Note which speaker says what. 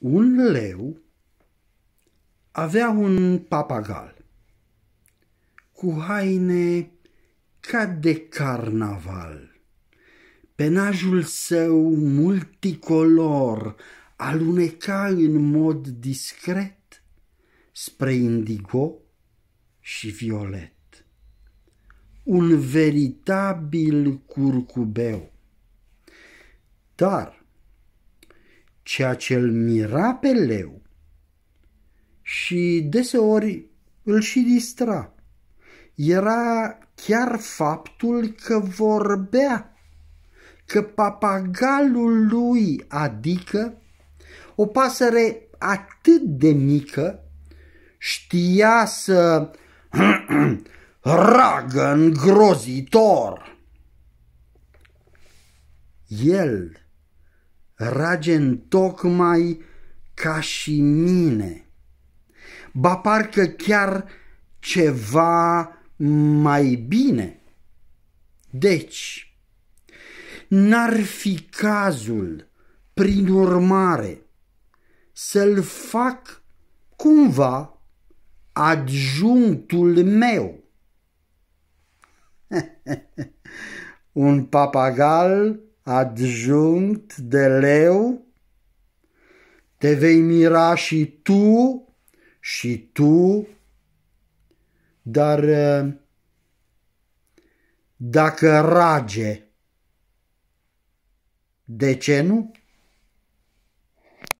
Speaker 1: un leu avea un papagal cu haine ca de carnaval. Penajul său multicolor aluneca în mod discret spre indigo și violet. Un veritabil curcubeu. Dar ceea ce îl mira pe leu și deseori îl și distra. Era chiar faptul că vorbea, că papagalul lui, adică o pasăre atât de mică, știa să ragă îngrozitor. El rage în tocmai ca și mine, ba parcă chiar ceva mai bine. Deci, n-ar fi cazul, prin urmare, să-l fac cumva adjunctul meu. Un papagal adjunct de leu, te vei mira și tu, și tu, dar uh, dacă rage, de ce nu?